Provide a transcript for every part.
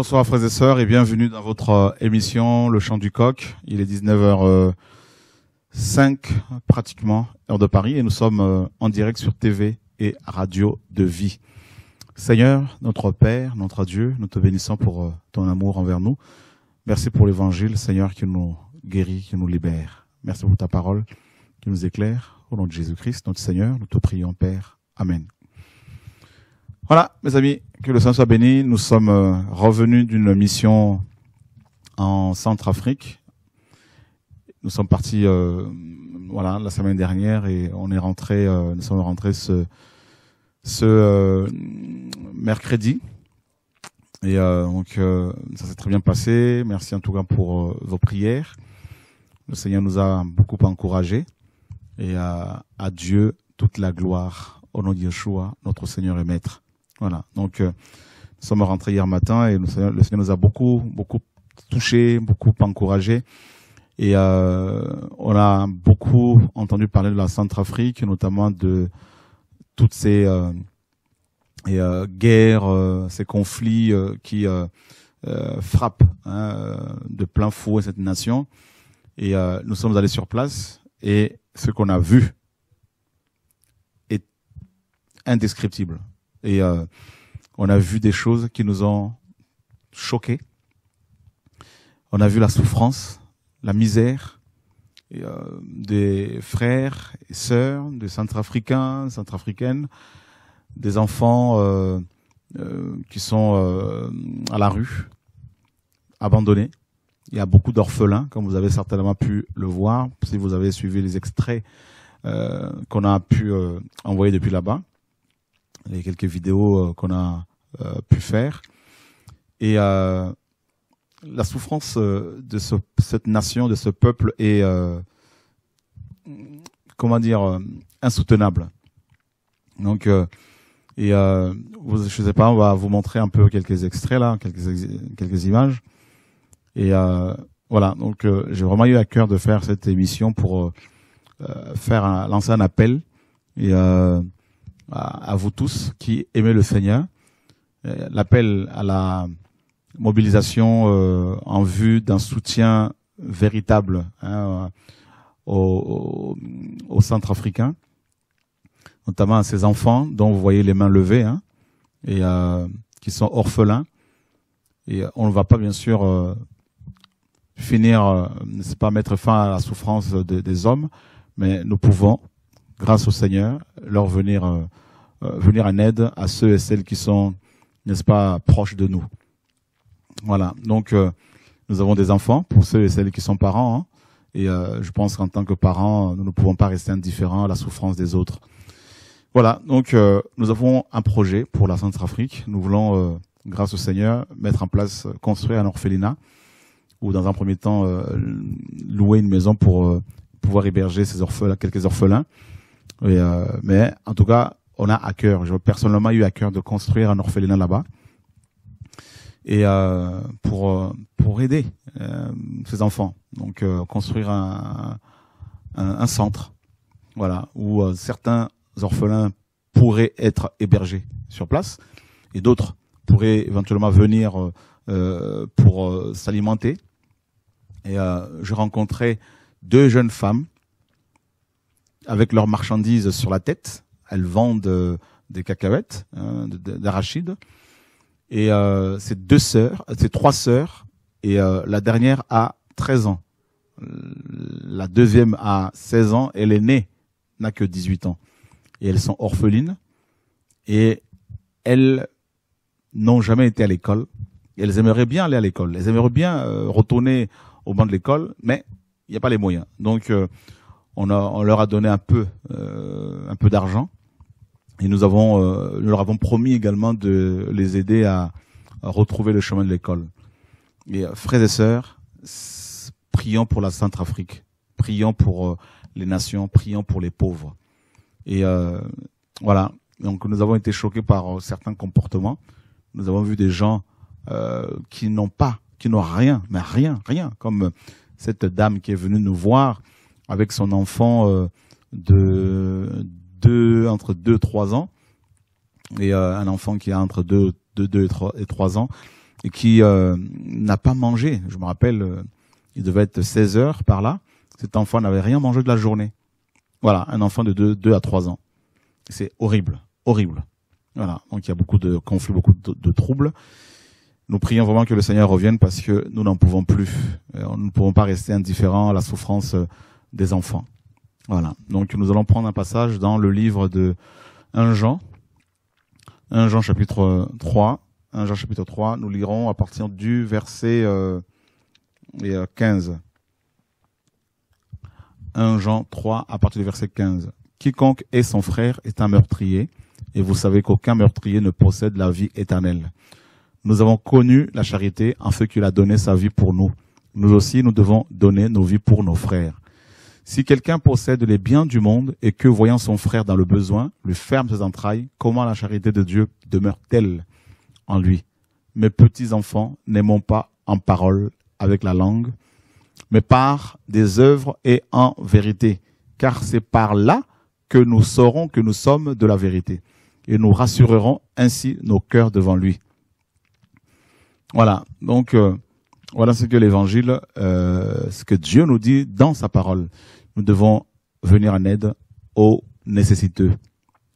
Bonsoir frères et sœurs et bienvenue dans votre euh, émission Le Chant du Coq. Il est 19h05 euh, pratiquement, heure de Paris, et nous sommes euh, en direct sur TV et Radio de Vie. Seigneur, notre Père, notre Dieu, nous te bénissons pour ton amour envers nous. Merci pour l'évangile, Seigneur, qui nous guérit, qui nous libère. Merci pour ta parole qui nous éclaire. Au nom de Jésus-Christ, notre Seigneur, nous te prions, Père. Amen. Voilà, mes amis, que le Saint soit béni. Nous sommes euh, revenus d'une mission en Centrafrique. Nous sommes partis euh, voilà, la semaine dernière et on est rentré, euh, nous sommes rentrés ce, ce mercredi. Et donc, ça s'est très bien passé. Merci en tout cas pour vos prières. Le Seigneur nous a beaucoup encouragés. Et à Dieu toute la gloire au nom de Yeshua, notre Seigneur et Maître. Voilà. Donc, euh, nous sommes rentrés hier matin et le Seigneur, nous a beaucoup, beaucoup touché, beaucoup encouragé. Et euh, on a beaucoup entendu parler de la Centrafrique, notamment de toutes ces euh, guerres, ces conflits qui frappent hein, de plein fouet cette nation. Et nous sommes allés sur place et ce qu'on a vu est indescriptible. Et euh, on a vu des choses qui nous ont choqués. On a vu la souffrance, la misère euh, des frères et sœurs, des centrafricains, centrafricaines, des enfants euh, qui sont à la rue, abandonnés. Il y a beaucoup d'orphelins, comme vous avez certainement pu le voir, si vous avez suivi les extraits qu'on a pu envoyer depuis là-bas les quelques vidéos euh, qu'on a euh, pu faire. Et euh, la souffrance de cette nation, de ce peuple est, comment dire, insoutenable. Donc, et euh, vous, je sais pas, on va vous montrer un peu quelques extraits là, quelques quelques images. Et voilà, donc j'ai vraiment eu à cœur de faire cette émission pour faire lancer un appel et à, vous tous qui aimez le Seigneur. Euh, l'appel à la mobilisation euh, en vue d'un soutien véritable hein, euh, au, centre africain, notamment à ces enfants dont vous voyez les mains levées hein, et qui sont orphelins. Et on ne va pas bien sûr finir, ne pas mettre fin à la souffrance des hommes, mais nous pouvons grâce au Seigneur, leur venir, euh, euh, venir en aide à ceux et celles qui sont, n'est-ce pas, proches de nous. Voilà. Donc, euh, nous avons des enfants pour ceux et celles qui sont parents. Hein. et je pense qu'en tant que parents, nous ne pouvons pas rester indifférents à la souffrance des autres. Voilà. Donc, nous avons un projet pour la Centrafrique. Nous voulons, grâce au Seigneur, mettre en place, construire un orphelinat ou dans un premier temps louer une maison pour pouvoir héberger ces orphelins, quelques orphelins. Euh, mais en tout cas, on a à cœur. Je personnellement eu à cœur de construire un orphelinat là-bas et euh, pour euh, pour aider euh, ces enfants. Donc construire un, un, centre, voilà, où certains orphelins pourraient être hébergés sur place et d'autres pourraient éventuellement venir pour s'alimenter. Et je rencontrais deux jeunes femmes avec leurs marchandises sur la tête. Elles vendent euh, des cacahuètes, hein, des d'arachides. Et euh, ces deux sœurs, euh, c'est trois sœurs, et euh, la dernière a 13 ans. La deuxième a 16 ans Elle est née, n'a que 18 ans. Et elles sont orphelines et elles n'ont jamais été à l'école. Elles aimeraient bien aller à l'école, elles aimeraient bien euh, retourner au banc de l'école, mais il n'y a pas les moyens. Donc on, leur a donné un peu, euh, un peu d'argent. Et nous avons, euh, nous leur avons promis également de les aider à, retrouver le chemin de l'école. Et euh, frères et sœurs, prions pour la Centrafrique, prions pour les nations, prions pour les pauvres. Et voilà. Donc nous avons été choqués par certains comportements. Nous avons vu des gens qui n'ont pas, qui n'ont rien, mais rien, rien, comme cette dame qui est venue nous voir avec son enfant euh, de, deux, entre 2 et 3 ans, et euh, un enfant qui a entre 2, deux, deux, et 3 ans, et qui euh, n'a pas mangé. Je me rappelle, il devait être 16 heures par là. Cet enfant n'avait rien mangé de la journée. Voilà, un enfant de 2, deux à 3 ans. C'est horrible, horrible. Voilà, donc il y a beaucoup de conflits, beaucoup de, de, troubles. Nous prions vraiment que le Seigneur revienne parce que nous n'en pouvons plus. Nous ne pouvons pas rester indifférents à la souffrance des enfants. Voilà. Donc nous allons prendre un passage dans le livre de 1 Jean, 1 Jean chapitre 3, 1 Jean chapitre 3, nous lirons à partir du verset 15. Euh, 1 euh, Jean 3 à partir du verset 15. Quiconque est son frère est un meurtrier, et vous savez qu'aucun meurtrier ne possède la vie éternelle. Nous avons connu la charité en fait qu'il a donné sa vie pour nous. Nous aussi, nous devons donner nos vies pour nos frères. Si quelqu'un possède les biens du monde et que, voyant son frère dans le besoin, lui ferme ses entrailles, comment la charité de Dieu demeure-t-elle en lui Mes petits enfants, n'aimons pas en parole avec la langue, mais par des œuvres et en vérité, car c'est par là que nous saurons que nous sommes de la vérité, et nous rassurerons ainsi nos cœurs devant lui. Voilà, donc euh, voilà ce que l'Évangile, euh, ce que Dieu nous dit dans sa parole nous devons venir en aide aux nécessiteux.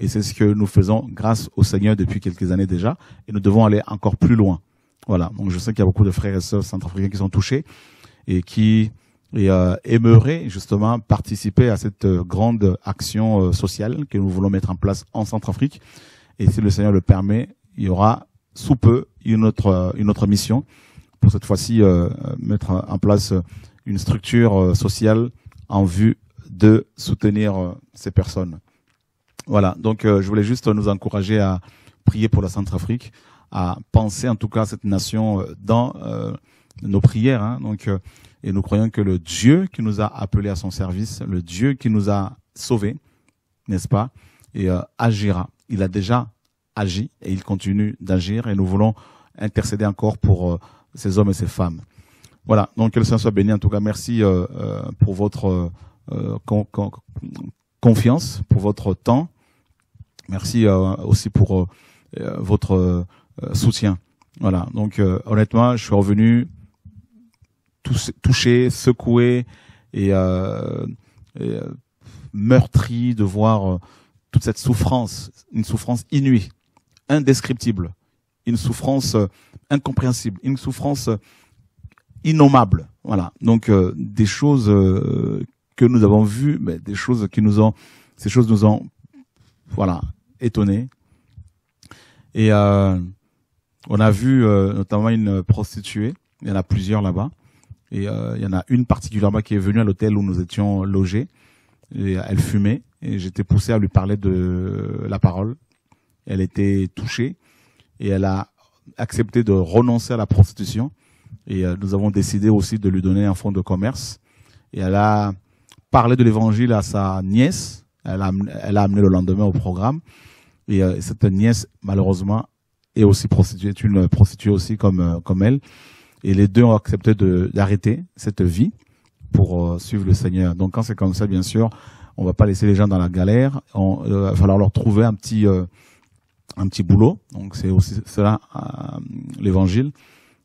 Et c'est ce que nous faisons grâce au Seigneur depuis quelques années déjà. Et nous devons aller encore plus loin. Voilà. Donc je sais qu'il y a beaucoup de frères et sœurs centrafricains qui sont touchés et qui euh, aimeraient justement participer à cette euh, grande action euh, sociale que nous voulons mettre en place en Centrafrique. Et si le Seigneur le permet, il y aura sous peu une autre une autre mission pour cette fois-ci mettre en place une structure sociale en vue de soutenir euh, ces personnes. Voilà, donc euh, je voulais juste nous encourager à prier pour la Centrafrique, à penser en tout cas à cette nation euh, dans nos prières. Hein. donc, et nous croyons que le Dieu qui nous a appelés à son service, le Dieu qui nous a sauvés, n'est-ce pas, et agira. Il a déjà agi et il continue d'agir et nous voulons intercéder encore pour ces hommes et ces femmes. Voilà, donc que le Seigneur soit béni. En tout cas, merci euh, euh, pour votre euh, confiance, pour votre temps. Merci aussi pour votre soutien. Voilà, donc honnêtement, je suis revenu touché, secoué et, et meurtri de voir toute cette souffrance, une souffrance inouïe, indescriptible, une souffrance incompréhensible, une souffrance innommables. Voilà. Donc euh, des choses euh, que nous avons vues, mais ben, des choses qui nous ont, ces choses nous ont, voilà, étonnés. Et euh, on a vu notamment une prostituée. Il y en a plusieurs là-bas. Et il y en a une particulièrement qui est venue à l'hôtel où nous étions logés. Et elle fumait. Et j'étais poussé à lui parler de la parole. Elle était touchée. Et elle a accepté de renoncer à la prostitution et euh, nous avons décidé aussi de lui donner un fonds de commerce. Et elle a parlé de l'évangile à sa nièce. Elle a, elle a amené le lendemain au programme. Et euh, cette nièce, malheureusement, est aussi prostituée, est une prostituée aussi comme, euh, comme elle. Et les deux ont accepté d'arrêter cette vie pour suivre le Seigneur. Donc quand c'est comme ça, bien sûr, on va pas laisser les gens dans la galère. On, il va falloir leur trouver un petit, un petit boulot. Donc c'est aussi cela l'évangile.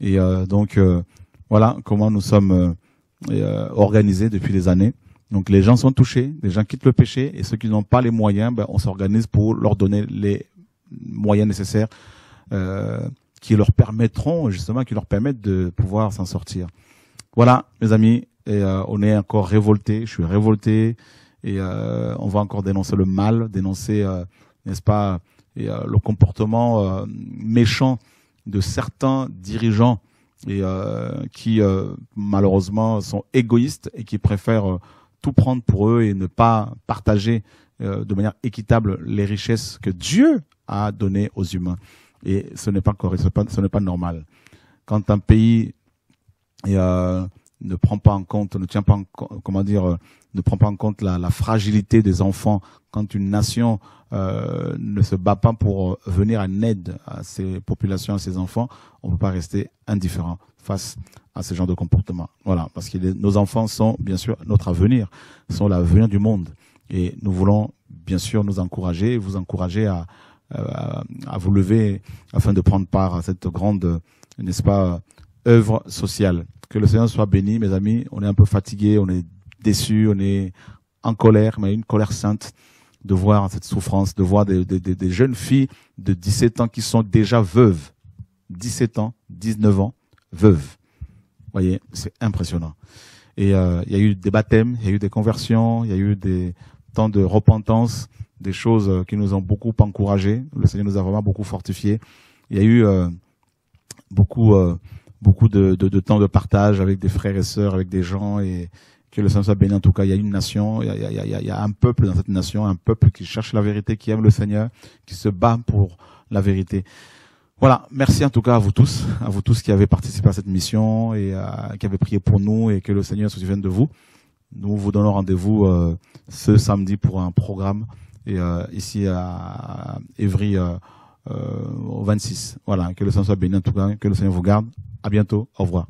Et euh, donc, euh, voilà comment nous sommes euh, euh, organisés depuis des années. Donc les gens sont touchés, les gens quittent le péché, et ceux qui n'ont pas les moyens, ben, on s'organise pour leur donner les moyens nécessaires euh, qui leur permettront, justement, qui leur permettent de pouvoir s'en sortir. Voilà, mes amis, on est encore révolté, je suis révolté, et on va encore dénoncer le mal, dénoncer, n'est-ce pas, le comportement méchant de certains dirigeants et euh, qui euh, malheureusement sont égoïstes et qui préfèrent euh, tout prendre pour eux et ne pas partager de manière équitable les richesses que Dieu a données aux humains. Et ce n'est pas correct, ce n'est pas, normal. Quand un pays ne prend pas en compte, ne tient pas, en, compte, comment dire, ne prend pas en compte la, la fragilité des enfants. Quand une nation euh, ne se bat pas pour euh, venir en aide à ces populations, à ces enfants, on ne peut pas rester indifférent face à ce genre de comportement. Voilà, parce que nos enfants sont bien sûr notre avenir, sont l'avenir du monde. Et nous voulons bien sûr nous encourager, vous encourager euh, à, à vous lever afin de prendre part à cette grande, n'est-ce pas, œuvre sociale. Que le Seigneur soit béni, mes amis. On est un peu fatigué, on est déçus, on est en colère, mais une colère sainte de voir cette souffrance, de voir des, des, des, jeunes filles de 17 ans qui sont déjà veuves. 17 ans, 19 ans, veuves. Vous voyez, c'est impressionnant. Et euh, il y a eu des baptêmes, il y a eu des conversions, il y a eu des temps de repentance, des choses euh, qui nous ont beaucoup encouragés. Le Seigneur nous a vraiment beaucoup fortifiés. Il y a eu euh, beaucoup, beaucoup de, de, de, temps de partage avec des frères et sœurs, avec des gens, et, que le Seigneur soit béni. En tout cas, il y a une nation, il y a, un peuple dans cette nation, un peuple qui cherche la vérité, qui aime le Seigneur, qui se bat pour la vérité. Voilà, merci en tout cas à vous tous, à vous tous qui avez participé à cette mission et euh, qui avez prié pour nous et que le Seigneur se souvienne de vous. Nous vous donnons rendez-vous euh, ce samedi pour un programme et, euh, ici à Évry euh, au 26. Voilà, que le Seigneur soit béni en tout cas, que le Seigneur vous garde. À bientôt, au revoir.